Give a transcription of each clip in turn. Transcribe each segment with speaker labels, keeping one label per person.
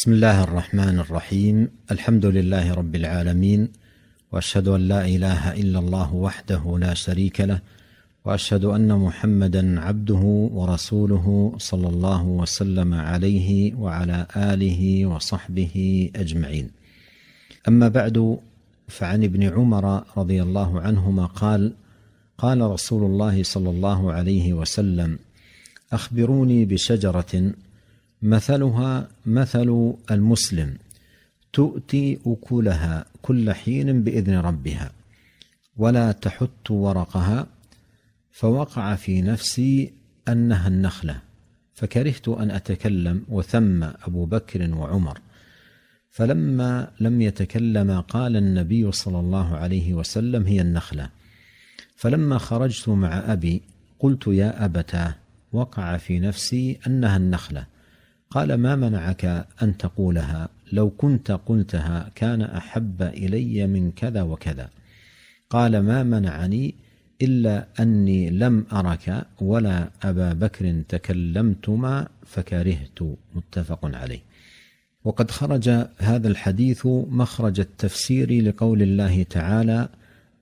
Speaker 1: بسم الله الرحمن الرحيم الحمد لله رب العالمين واشهد ان لا اله الا الله وحده لا شريك له واشهد ان محمدا عبده ورسوله صلى الله وسلم عليه وعلى اله وصحبه اجمعين اما بعد فعن ابن عمر رضي الله عنهما قال قال رسول الله صلى الله عليه وسلم اخبروني بشجره مثلها مثل المسلم تؤتي اكلها كل حين باذن ربها ولا تحط ورقها فوقع في نفسي انها النخله فكرهت ان اتكلم وثم ابو بكر وعمر فلما لم يتكلما قال النبي صلى الله عليه وسلم هي النخله فلما خرجت مع ابي قلت يا ابتاه وقع في نفسي انها النخله قال ما منعك أن تقولها لو كنت قلتها كان أحب إلي من كذا وكذا قال ما منعني إلا أني لم أرك ولا أبا بكر تكلمتما فكرهت متفق عليه وقد خرج هذا الحديث مخرج التفسير لقول الله تعالى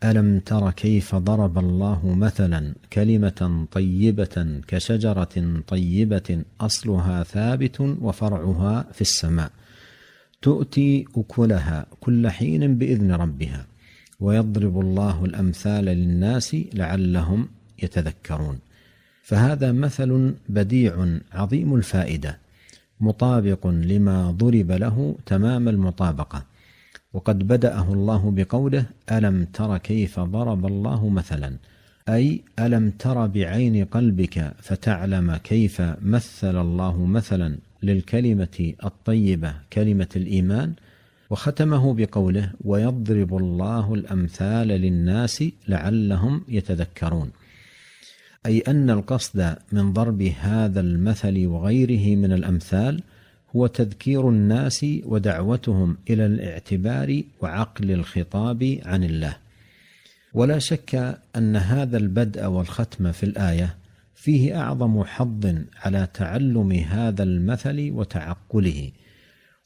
Speaker 1: الم تر كيف ضرب الله مثلا كلمه طيبه كشجره طيبه اصلها ثابت وفرعها في السماء تؤتي اكلها كل حين باذن ربها ويضرب الله الامثال للناس لعلهم يتذكرون فهذا مثل بديع عظيم الفائده مطابق لما ضرب له تمام المطابقه وقد بدأه الله بقوله ألم تر كيف ضرب الله مثلا أي ألم تر بعين قلبك فتعلم كيف مثل الله مثلا للكلمة الطيبة كلمة الإيمان وختمه بقوله ويضرب الله الأمثال للناس لعلهم يتذكرون أي أن القصد من ضرب هذا المثل وغيره من الأمثال هو تذكير الناس ودعوتهم الى الاعتبار وعقل الخطاب عن الله ولا شك ان هذا البدء والختم في الايه فيه اعظم حظ على تعلم هذا المثل وتعقله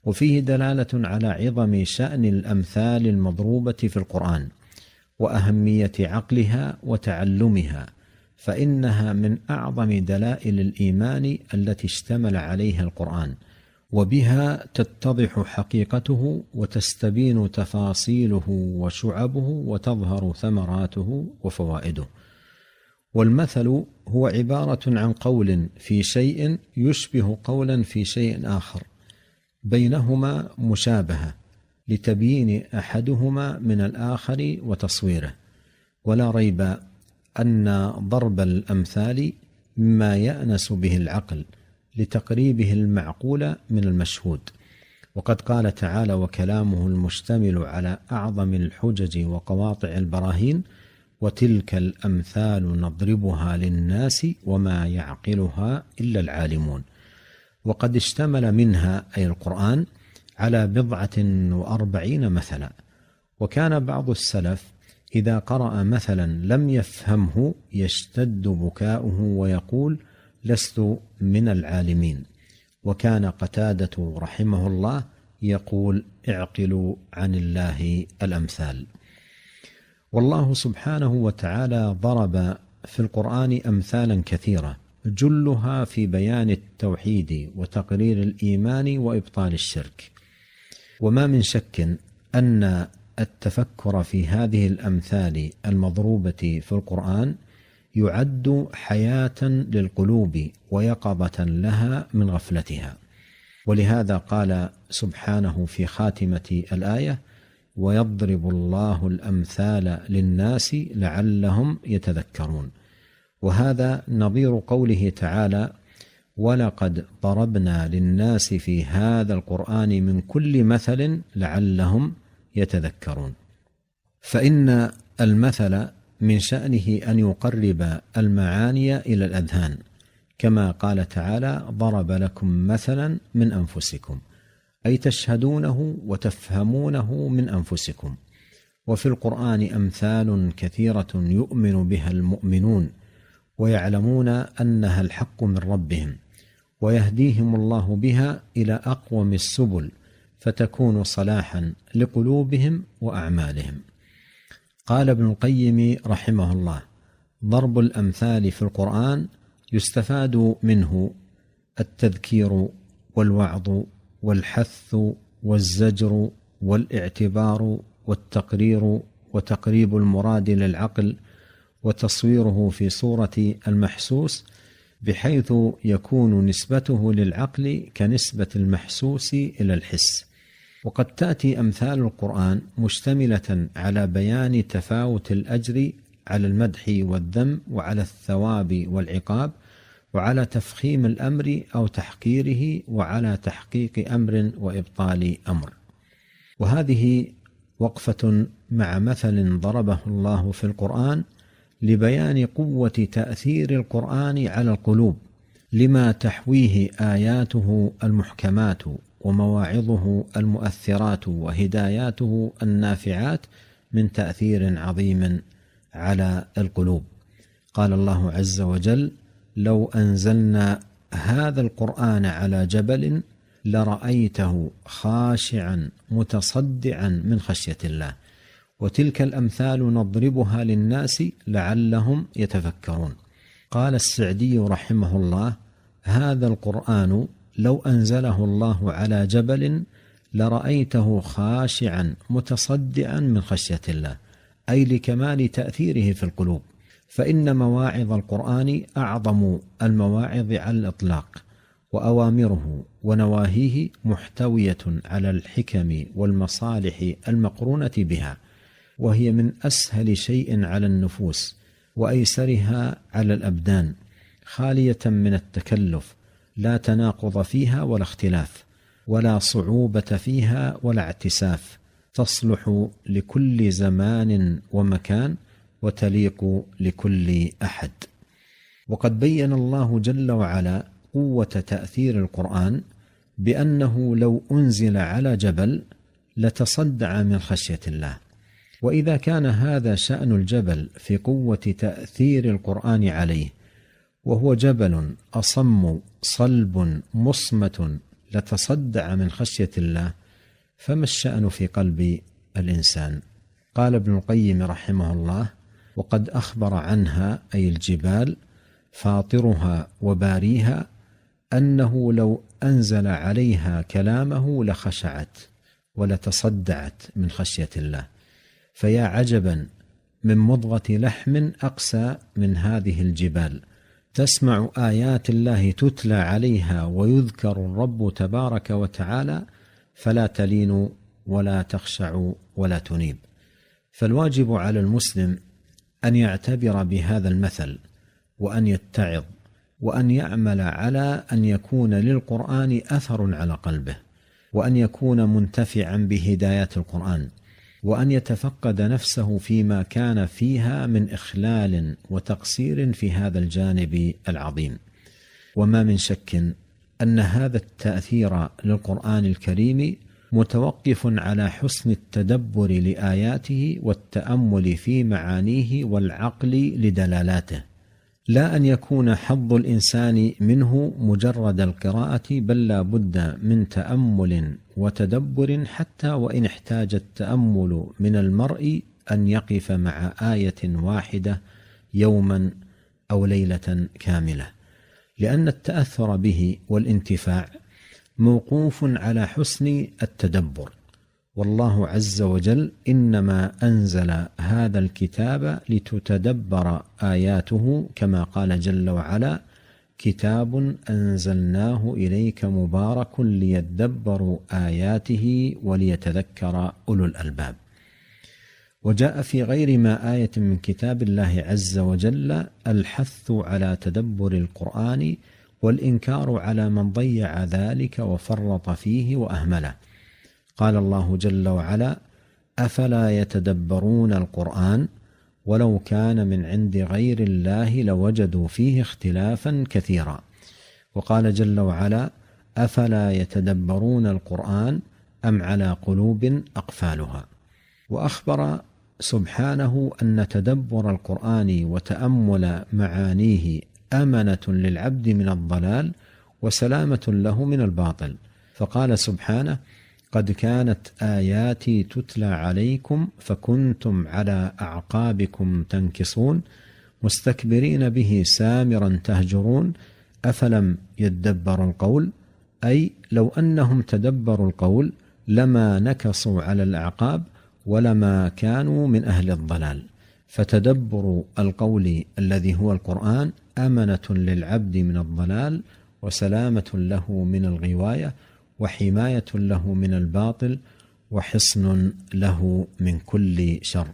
Speaker 1: وفيه دلاله على عظم شان الامثال المضروبه في القران واهميه عقلها وتعلمها فانها من اعظم دلائل الايمان التي اشتمل عليها القران وبها تتضح حقيقته وتستبين تفاصيله وشعبه وتظهر ثمراته وفوائده والمثل هو عباره عن قول في شيء يشبه قولا في شيء اخر بينهما مشابهه لتبيين احدهما من الاخر وتصويره ولا ريب ان ضرب الامثال مما يانس به العقل لتقريبه المعقول من المشهود وقد قال تعالى وكلامه المشتمل على اعظم الحجج وقواطع البراهين وتلك الامثال نضربها للناس وما يعقلها الا العالمون وقد اشتمل منها اي القران على بضعه واربعين مثلا وكان بعض السلف اذا قرا مثلا لم يفهمه يشتد بكاؤه ويقول لست من العالمين وكان قتاده رحمه الله يقول اعقلوا عن الله الامثال والله سبحانه وتعالى ضرب في القران امثالا كثيره جلها في بيان التوحيد وتقرير الايمان وابطال الشرك وما من شك ان التفكر في هذه الامثال المضروبه في القران يعد حياة للقلوب ويقظة لها من غفلتها. ولهذا قال سبحانه في خاتمة الآية: ويضرب الله الأمثال للناس لعلهم يتذكرون. وهذا نظير قوله تعالى: ولقد ضربنا للناس في هذا القرآن من كل مثل لعلهم يتذكرون. فإن المثل من شأنه أن يقرب المعاني إلى الأذهان كما قال تعالى ضرب لكم مثلا من أنفسكم أي تشهدونه وتفهمونه من أنفسكم وفي القرآن أمثال كثيرة يؤمن بها المؤمنون ويعلمون أنها الحق من ربهم ويهديهم الله بها إلى أقوم السبل فتكون صلاحا لقلوبهم وأعمالهم قال ابن القيم رحمه الله ضرب الامثال في القران يستفاد منه التذكير والوعظ والحث والزجر والاعتبار والتقرير وتقريب المراد للعقل وتصويره في صوره المحسوس بحيث يكون نسبته للعقل كنسبه المحسوس الى الحس وقد تأتي أمثال القرآن مشتملة على بيان تفاوت الأجر على المدح والذم وعلى الثواب والعقاب وعلى تفخيم الأمر أو تحقيره وعلى تحقيق أمر وإبطال أمر وهذه وقفة مع مثل ضربه الله في القرآن لبيان قوة تأثير القرآن على القلوب لما تحويه آياته المحكمات ومواعظه المؤثرات وهداياته النافعات من تاثير عظيم على القلوب قال الله عز وجل لو انزلنا هذا القران على جبل لرايته خاشعا متصدعا من خشيه الله وتلك الامثال نضربها للناس لعلهم يتفكرون قال السعدي رحمه الله هذا القران لو أنزله الله على جبل لرأيته خاشعا متصدعا من خشية الله أي لكمال تأثيره في القلوب فإن مواعظ القرآن أعظم المواعظ على الإطلاق وأوامره ونواهيه محتوية على الحكم والمصالح المقرونة بها وهي من أسهل شيء على النفوس وأيسرها على الأبدان خالية من التكلف لا تناقض فيها ولا اختلاف ولا صعوبه فيها ولا اعتساف تصلح لكل زمان ومكان وتليق لكل احد وقد بين الله جل وعلا قوه تاثير القران بانه لو انزل على جبل لتصدع من خشيه الله واذا كان هذا شان الجبل في قوه تاثير القران عليه وهو جبل أصم صلب مصمة لتصدع من خشية الله فما الشأن في قلب الإنسان قال ابن القيم رحمه الله وقد أخبر عنها أي الجبال فاطرها وباريها أنه لو أنزل عليها كلامه لخشعت ولتصدعت من خشية الله فيا عجبا من مضغة لحم أقسى من هذه الجبال تسمع ايات الله تتلى عليها ويذكر الرب تبارك وتعالى فلا تلين ولا تخشع ولا تنيب فالواجب على المسلم ان يعتبر بهذا المثل وان يتعظ وان يعمل على ان يكون للقران اثر على قلبه وان يكون منتفعا بهدايات القران وان يتفقد نفسه فيما كان فيها من اخلال وتقصير في هذا الجانب العظيم وما من شك ان هذا التاثير للقران الكريم متوقف على حسن التدبر لاياته والتامل في معانيه والعقل لدلالاته لا أن يكون حظ الإنسان منه مجرد القراءة بل لا بد من تأمل وتدبر حتى وإن احتاج التأمل من المرء أن يقف مع آية واحدة يوما أو ليلة كاملة لأن التأثر به والانتفاع موقوف على حسن التدبر والله عز وجل انما انزل هذا الكتاب لتتدبر اياته كما قال جل وعلا كتاب انزلناه اليك مبارك ليدبروا اياته وليتذكر اولو الالباب وجاء في غير ما ايه من كتاب الله عز وجل الحث على تدبر القران والانكار على من ضيع ذلك وفرط فيه واهمله قال الله جل وعلا افلا يتدبرون القران ولو كان من عند غير الله لوجدوا فيه اختلافا كثيرا وقال جل وعلا افلا يتدبرون القران ام على قلوب اقفالها واخبر سبحانه ان تدبر القران وتامل معانيه امنه للعبد من الضلال وسلامه له من الباطل فقال سبحانه قد كانت آياتي تتلى عليكم فكنتم على أعقابكم تنكصون مستكبرين به سامرا تهجرون أفلم يدبروا القول أي لو أنهم تدبروا القول لما نكصوا على الأعقاب ولما كانوا من أهل الضلال فتدبر القول الذي هو القرآن أمنة للعبد من الضلال وسلامة له من الغواية وحمايه له من الباطل وحصن له من كل شر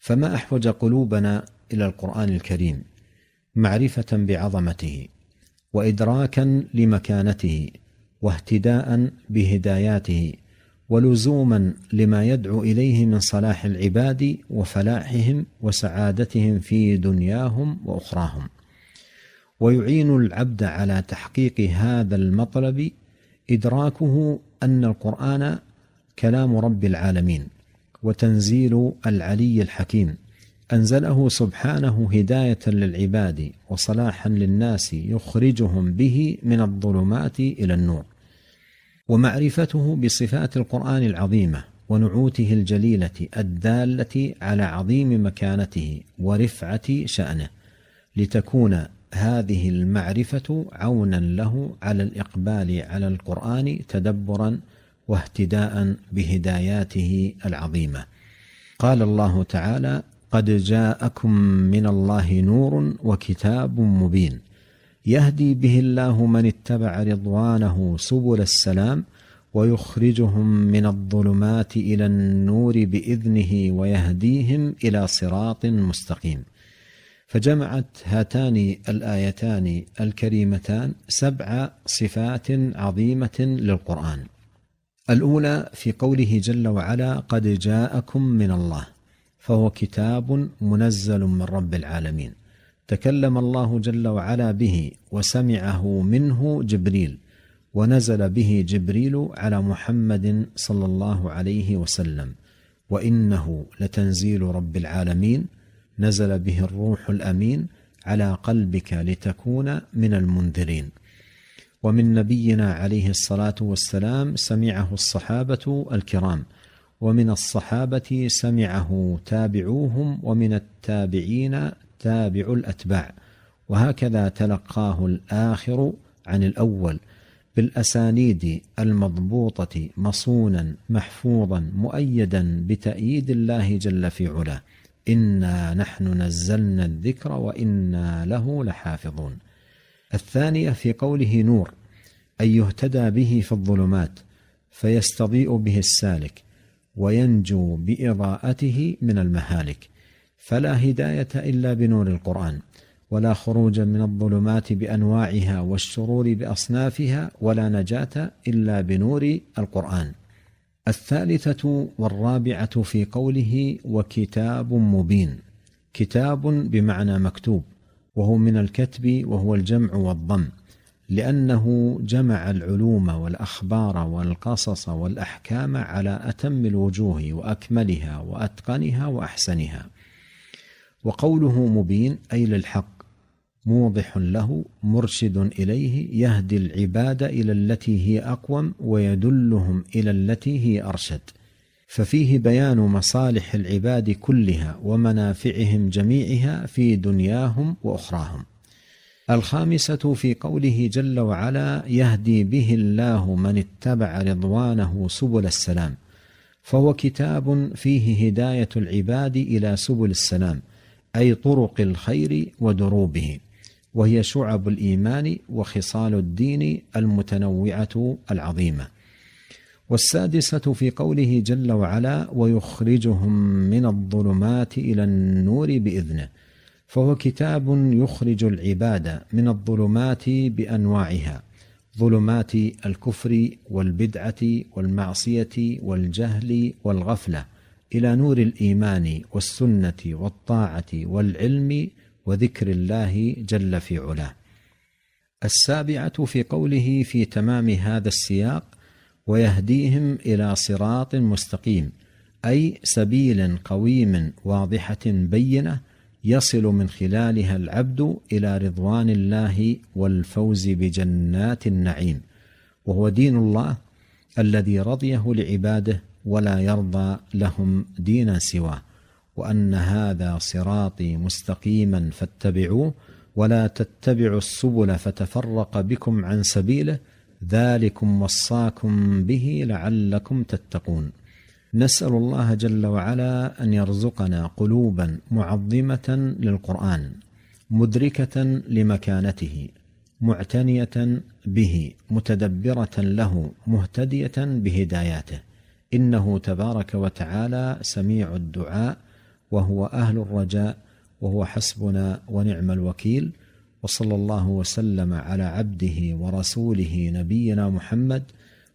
Speaker 1: فما احوج قلوبنا الى القران الكريم معرفه بعظمته وادراكا لمكانته واهتداء بهداياته ولزوما لما يدعو اليه من صلاح العباد وفلاحهم وسعادتهم في دنياهم واخراهم ويعين العبد على تحقيق هذا المطلب ادراكه ان القران كلام رب العالمين وتنزيل العلي الحكيم انزله سبحانه هدايه للعباد وصلاحا للناس يخرجهم به من الظلمات الى النور ومعرفته بصفات القران العظيمه ونعوته الجليله الداله على عظيم مكانته ورفعه شانه لتكون هذه المعرفة عونا له على الإقبال على القرآن تدبرا واهتداء بهداياته العظيمة. قال الله تعالى: قد جاءكم من الله نور وكتاب مبين يهدي به الله من اتبع رضوانه سبل السلام ويخرجهم من الظلمات الى النور باذنه ويهديهم الى صراط مستقيم فجمعت هاتان الايتان الكريمتان سبع صفات عظيمه للقران الاولى في قوله جل وعلا قد جاءكم من الله فهو كتاب منزل من رب العالمين تكلم الله جل وعلا به وسمعه منه جبريل ونزل به جبريل على محمد صلى الله عليه وسلم وانه لتنزيل رب العالمين نزل به الروح الامين على قلبك لتكون من المنذرين ومن نبينا عليه الصلاه والسلام سمعه الصحابه الكرام ومن الصحابه سمعه تابعوهم ومن التابعين تابع الاتباع وهكذا تلقاه الاخر عن الاول بالاسانيد المضبوطه مصونا محفوظا مؤيدا بتاييد الله جل في علاه إنا نحن نزلنا الذكر وإنا له لحافظون. الثانية في قوله نور أي يهتدى به في الظلمات فيستضيء به السالك وينجو بإضاءته من المهالك فلا هداية إلا بنور القرآن ولا خروج من الظلمات بأنواعها والشرور بأصنافها ولا نجاة إلا بنور القرآن. الثالثة والرابعة في قوله وكتاب مبين كتاب بمعنى مكتوب وهو من الكتب وهو الجمع والضم لأنه جمع العلوم والأخبار والقصص والأحكام على أتم الوجوه وأكملها وأتقنها وأحسنها وقوله مبين أي للحق موضح له مرشد إليه يهدي العباد إلى التي هي أقوم ويدلهم إلى التي هي أرشد ففيه بيان مصالح العباد كلها ومنافعهم جميعها في دنياهم وأخراهم الخامسة في قوله جل وعلا يهدي به الله من اتبع رضوانه سبل السلام فهو كتاب فيه هداية العباد إلى سبل السلام أي طرق الخير ودروبه وهي شعب الايمان وخصال الدين المتنوعه العظيمه والسادسه في قوله جل وعلا ويخرجهم من الظلمات الى النور باذنه فهو كتاب يخرج العباد من الظلمات بانواعها ظلمات الكفر والبدعه والمعصيه والجهل والغفله الى نور الايمان والسنه والطاعه والعلم وذكر الله جل في علاه السابعه في قوله في تمام هذا السياق ويهديهم الى صراط مستقيم اي سبيل قويم واضحه بينه يصل من خلالها العبد الى رضوان الله والفوز بجنات النعيم وهو دين الله الذي رضيه لعباده ولا يرضى لهم دينا سواه وان هذا صراطي مستقيما فاتبعوه ولا تتبعوا السبل فتفرق بكم عن سبيله ذلكم وصاكم به لعلكم تتقون نسال الله جل وعلا ان يرزقنا قلوبا معظمه للقران مدركه لمكانته معتنيه به متدبره له مهتديه بهداياته انه تبارك وتعالى سميع الدعاء وهو اهل الرجاء وهو حسبنا ونعم الوكيل وصلى الله وسلم على عبده ورسوله نبينا محمد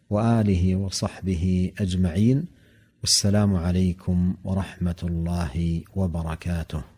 Speaker 1: واله وصحبه اجمعين والسلام عليكم ورحمه الله وبركاته